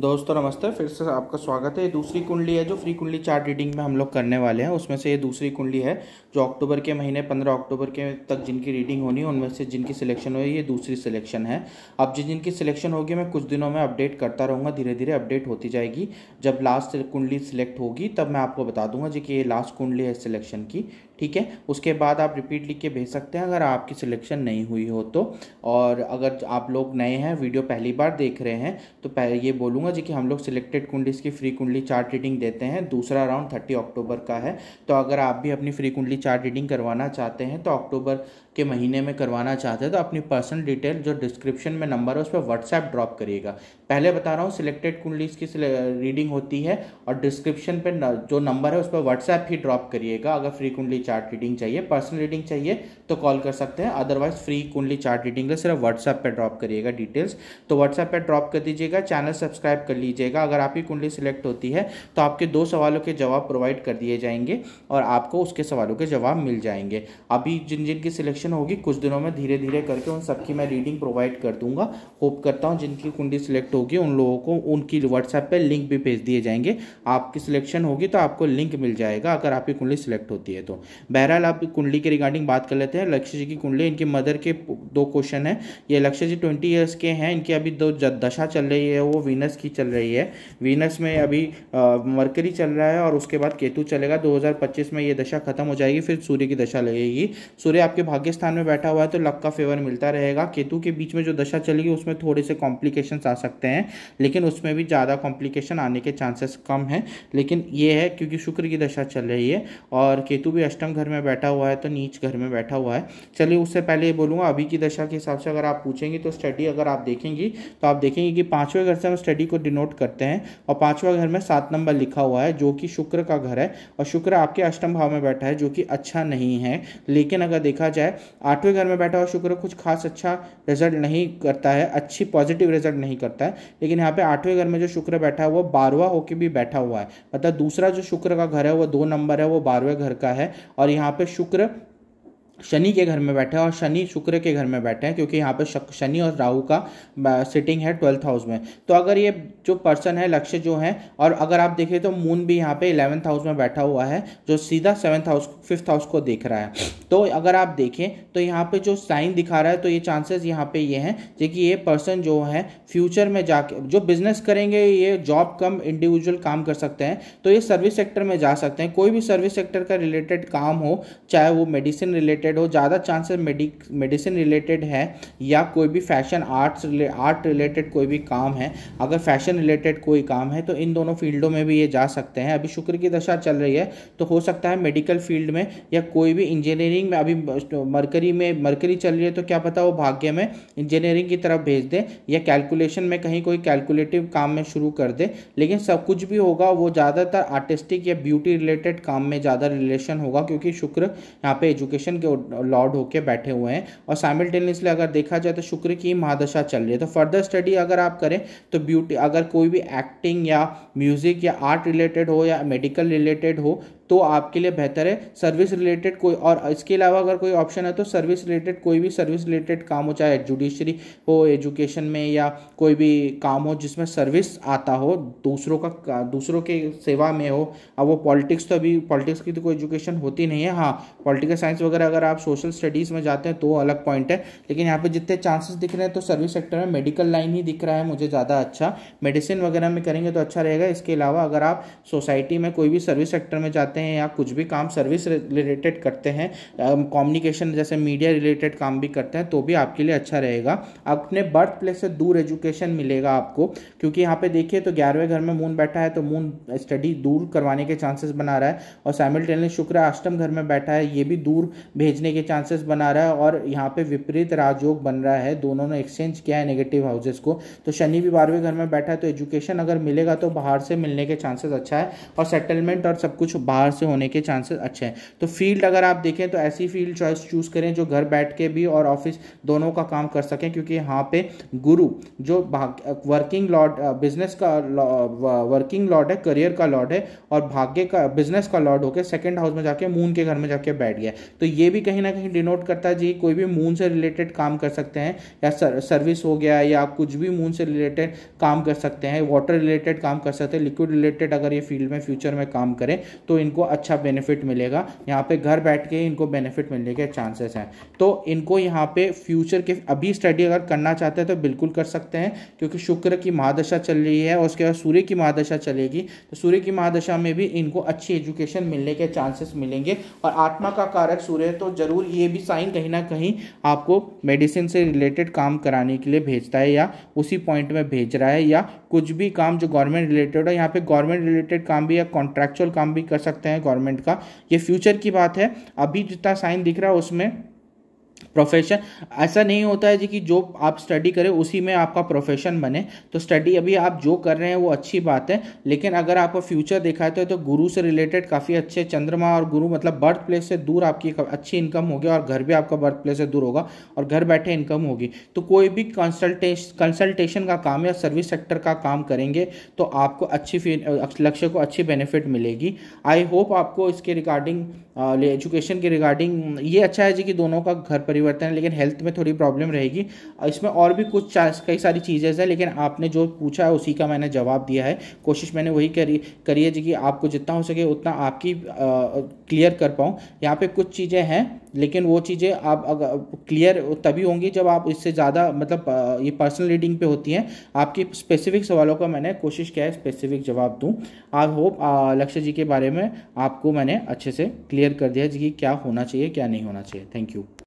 दोस्तों नमस्ते फिर से आपका स्वागत है ये दूसरी कुंडली है जो फ्री कुंडली चार्ट रीडिंग में हम लोग करने वाले हैं उसमें से ये दूसरी कुंडली है जो अक्टूबर के महीने पंद्रह अक्टूबर के तक जिनकी रीडिंग होनी है उनमें से जिनकी सिलेक्शन हुई ये दूसरी सिलेक्शन है अब जिन जिनकी सिलेक्शन होगी मैं कुछ दिनों में अपडेट करता रहूँगा धीरे धीरे अपडेट होती जाएगी जब लास्ट कुंडली सिलेक्ट होगी तब मैं आपको बता दूंगा जी कि ये लास्ट कुंडली है सिलेक्शन की ठीक है उसके बाद आप रिपीट लिख के भेज सकते हैं अगर आपकी सिलेक्शन नहीं हुई हो तो और अगर आप लोग नए हैं वीडियो पहली बार देख रहे हैं तो पहले ये बोलूँगा जी कि हम लोग सिलेक्टेड कुंडलीज की फ्री कुंडली चार्ट रीडिंग देते हैं दूसरा राउंड थर्टी अक्टूबर का है तो अगर आप भी अपनी फ्री कुंडली चार्ट रीडिंग करवाना चाहते हैं तो अक्टूबर के महीने में करवाना चाहते हैं तो अपनी पर्सनल डिटेल जो डिस्क्रिप्शन में नंबर है उस पर व्हाट्सएप ड्रॉप करिएगा पहले बता रहा हूँ सिलेक्टेड कुंडलीज की रीडिंग होती है और डिस्क्रिप्शन पर जो नंबर है उस पर व्हाट्सएप ही ड्रॉप करिएगा अगर फ्री कुंडली चार्ट रीडिंग चाहिए पर्सनल रीडिंग चाहिए तो कॉल कर सकते हैं otherwise free kundli chart reading का सिर्फ व्हाट्सएप पर ड्रॉप करिएगा डिटेल्स तो व्हाट्सएप पर ड्रॉप कर दीजिएगा चैनल सब्सक्राइब कर लीजिएगा अगर आपकी कुंडली सिलेक्ट होती है तो आपके दो सवालों के जवाब प्रोवाइड कर दिए जाएंगे और आपको उसके सवालों के जवाब मिल जाएंगे अभी जिन जिन की सिलेक्शन होगी कुछ दिनों में धीरे धीरे करके उन सबकी मैं रीडिंग प्रोवाइड कर दूंगा होप करता हूँ जिनकी कुंडली सिलेक्ट होगी उन लोगों को उनकी व्हाट्सएप पर लिंक भी भेज दिए जाएंगे आपकी सिलेक्शन होगी तो आपको लिंक मिल जाएगा अगर आपकी कुंडली सिलेक्ट होती है तो बहरहाल आप कुंडली के रिगार्डिंग बात कर लेते हैं लक्ष्य जी की कुंडली इनके मदर के दो क्वेश्चन है ये लक्ष्य जी ट्वेंटी ईयर्स के हैं इनकी अभी दो दशा चल रही है वो वीनस की चल रही है वीनस में अभी मरकरी चल रहा है और उसके बाद केतु चलेगा दो में ये दशा खत्म हो जाएगी फिर सूर्य की दशा लगेगी सूर्य आपके भाग्य स्थान में बैठा हुआ है तो लक का फेवर मिलता रहेगा केतु के बीच में जो दशा चलेगी उसमें थोड़े से कॉम्प्लिकेशन आ सकते हैं लेकिन उसमें भी ज़्यादा कॉम्प्लिकेशन आने के चांसेस कम है लेकिन ये है क्योंकि शुक्र की दशा चल रही है और केतु भी अष्ट अष्टम घर में बैठा हुआ है तो नीच घर में बैठा हुआ है चलिए उससे पहले ये बोलूँगा अभी की दशा के हिसाब से अगर आप पूछेंगे तो स्टडी अगर आप देखेंगी तो आप देखेंगे कि पाँचवें घर से हम स्टडी को डिनोट करते हैं और पाँचवा घर में सात नंबर लिखा हुआ है जो कि शुक्र का घर है और शुक्र आपके अष्टम भाव में बैठा है जो कि अच्छा नहीं है लेकिन अगर देखा जाए आठवें घर में बैठा हुआ शुक्र कुछ खास अच्छा रिजल्ट नहीं करता है अच्छी पॉजिटिव रिजल्ट नहीं करता है लेकिन यहाँ पे आठवें घर में जो शुक्र बैठा है वो बारवा होकर भी बैठा हुआ है मतलब दूसरा जो शुक्र का घर है वो दो नंबर है वो बारहवें घर का है और यहाँ पे शुक्र शनि के घर में बैठे हैं और शनि शुक्र के घर में बैठे हैं क्योंकि यहाँ पर शनि और राहु का सिटिंग है ट्वेल्थ हाउस में तो अगर ये जो पर्सन है लक्ष्य जो है और अगर आप देखें तो मून भी यहाँ पे इलेवंथ हाउस में बैठा हुआ है जो सीधा सेवन्थ हाउस फिफ्थ हाउस को देख रहा है तो अगर आप देखें तो यहाँ पे जो साइन दिखा रहा है तो ये चांसेस यहाँ पे ये हैं जो कि ये पर्सन जो है फ्यूचर में जाके जो बिजनेस करेंगे ये जॉब कम इंडिविजुअल काम कर सकते हैं तो ये सर्विस सेक्टर में जा सकते हैं कोई भी सर्विस सेक्टर का रिलेटेड काम हो चाहे वो मेडिसिन रिलेटेड रिलेटेड हो ज़्यादा चांसेस मेडिसिन रिलेटेड है या कोई भी फैशन आर्ट्स आर्ट रिलेटेड कोई भी काम है अगर फैशन रिलेटेड कोई काम है तो इन दोनों फील्डों में भी ये जा सकते हैं अभी शुक्र की दशा चल रही है तो हो सकता है मेडिकल फील्ड में या कोई भी इंजीनियरिंग में अभी मरकरी में मरकरी चल रही है तो क्या पता वो भाग्य में इंजीनियरिंग की तरफ भेज दे या कैलकुलेशन में कहीं कोई कैलकुलेटिव काम में शुरू कर दे लेकिन सब कुछ भी होगा वो ज़्यादातर आर्टिस्टिक या ब्यूटी रिलेटेड काम में ज़्यादा रिलेशन होगा क्योंकि शुक्र यहाँ पे एजुकेशन के लॉर्ड होके बैठे हुए हैं और साइमल्टेनियसली अगर देखा जाए तो शुक्र की महादशा चल रही है तो फर्दर स्टडी अगर आप करें तो ब्यूटी अगर कोई भी एक्टिंग या म्यूज़िक या आर्ट रिलेटेड हो या मेडिकल रिलेटेड हो तो आपके लिए बेहतर है सर्विस रिलेटेड कोई और इसके अलावा अगर कोई ऑप्शन है तो सर्विस रिलेटेड कोई भी सर्विस रिलेटेड काम हो चाहे जुडिशरी हो एजुकेशन में या कोई भी काम हो जिसमें सर्विस आता हो दूसरों का दूसरों के सेवा में हो अब वो पॉलिटिक्स तो अभी पॉलिटिक्स की तो कोई एजुकेशन होती नहीं है हाँ पॉलिटिकल साइंस वगैरह अगर आप सोशल स्टडीज़ में जाते हैं तो अलग पॉइंट है लेकिन यहाँ पे जितने चांसेस दिख रहे हैं तो सर्विस सेक्टर में मेडिकल लाइन ही दिख रहा है मुझे ज़्यादा अच्छा मेडिसिन वगैरह में करेंगे तो अच्छा रहेगा इसके अलावा अगर आप सोसाइटी में कोई भी सर्विस सेक्टर में जाते हैं या कुछ भी काम सर्विस रिलेटेड करते हैं कॉम्युनिकेशन जैसे मीडिया रिलेटेड काम भी करते हैं तो भी आपके लिए अच्छा रहेगा अपने बर्थ प्लेस से दूर एजुकेशन मिलेगा आपको क्योंकि यहाँ पे देखिए तो ग्यारहवें घर में मून बैठा है तो मून स्टडी दूर करवाने के चांसेस बना रहा है और साइमल्टेनियस शुक्र अष्टम घर में बैठा है ये भी दूर भेज भेजने के चांसेस बना रहा है और यहाँ पे विपरीत राजयोग बन रहा है दोनों ने एक्सचेंज किया है नेगेटिव हाउसेस को तो शनि भी बारहवें घर में बैठा है तो एजुकेशन अगर मिलेगा तो बाहर से मिलने के चांसेस अच्छा है और सेटलमेंट और सब कुछ बाहर से होने के चांसेस अच्छे हैं तो फील्ड अगर आप देखें तो ऐसी फील्ड चॉइस चूज़ करें जो घर बैठ के भी और ऑफिस दोनों का काम कर सकें क्योंकि यहाँ पे गुरु जो वर्किंग लॉर्ड बिजनेस का वर्किंग लॉर्ड है करियर का लॉर्ड है और भाग्य का बिजनेस का लॉर्ड होकर सेकेंड हाउस में जाके मून के घर में जाके बैठ गया तो ये भी भी कहीं ना कहीं डिनोट करता है जी कोई भी मून से रिलेटेड काम कर सकते हैं या सर, सर्विस हो गया या कुछ भी मून से रिलेटेड काम कर सकते हैं वाटर रिलेटेड काम कर सकते हैं लिक्विड रिलेटेड अगर ये फील्ड में फ्यूचर में काम करें तो इनको अच्छा बेनिफिट मिलेगा यहाँ पे घर बैठ के इनको बेनिफिट मिलने के चांसेस हैं तो इनको यहाँ पे फ्यूचर के अभी स्टडी अगर करना चाहते हैं तो बिल्कुल कर सकते हैं क्योंकि शुक्र की महादशा चल रही है और उसके बाद सूर्य की महादशा चलेगी तो सूर्य की महादशा में भी इनको अच्छी एजुकेशन मिलने के चांसेस मिलेंगे और आत्मा का कारक सूर्य तो और ज़रूर ये भी साइन कहीं ना कहीं आपको मेडिसिन से रिलेटेड काम कराने के लिए भेजता है या उसी पॉइंट में भेज रहा है या कुछ भी काम जो गवर्नमेंट रिलेटेड है यहाँ पे गवर्नमेंट रिलेटेड काम भी या कॉन्ट्रेक्चुअल काम भी कर सकते हैं गवर्नमेंट का ये फ्यूचर की बात है अभी जितना साइन दिख रहा है उसमें प्रोफेशन ऐसा नहीं होता है जी कि जो आप स्टडी करें उसी में आपका प्रोफेशन बने तो स्टडी अभी आप जो कर रहे हैं वो अच्छी बात है लेकिन अगर आपका फ्यूचर देखा है तो गुरु से रिलेटेड काफ़ी अच्छे चंद्रमा और गुरु मतलब बर्थ प्लेस से दूर आपकी अच्छी इनकम होगी और घर भी आपका बर्थ प्लेस से दूर होगा और घर बैठे इनकम होगी तो कोई भी कंसल्टे कंसल्टेशन का काम या सर्विस सेक्टर का काम करेंगे तो आपको अच्छी लक्ष्य को अच्छी बेनिफिट मिलेगी आई होप आपको इसके रिगार्डिंग एजुकेशन के रिगार्डिंग ये अच्छा है जी कि दोनों का घर परिवर्तन है लेकिन हेल्थ में थोड़ी प्रॉब्लम रहेगी इसमें और भी कुछ कई सारी चीज़ें हैं लेकिन आपने जो पूछा है उसी का मैंने जवाब दिया है कोशिश मैंने वही करी करी है जी कि आपको जितना हो सके उतना आपकी क्लियर कर पाऊँ यहाँ पर कुछ चीज़ें हैं लेकिन वो चीज़ें आप अगर क्लियर तभी होंगी जब आप इससे ज़्यादा मतलब ये पर्सनल रीडिंग पे होती हैं आपकी स्पेसिफिक सवालों का मैंने कोशिश किया है स्पेसिफिक जवाब दूँ आई होप लक्ष्य जी के बारे में आपको मैंने अच्छे से क्लियर कर दिया जी कि क्या होना चाहिए क्या नहीं होना चाहिए थैंक यू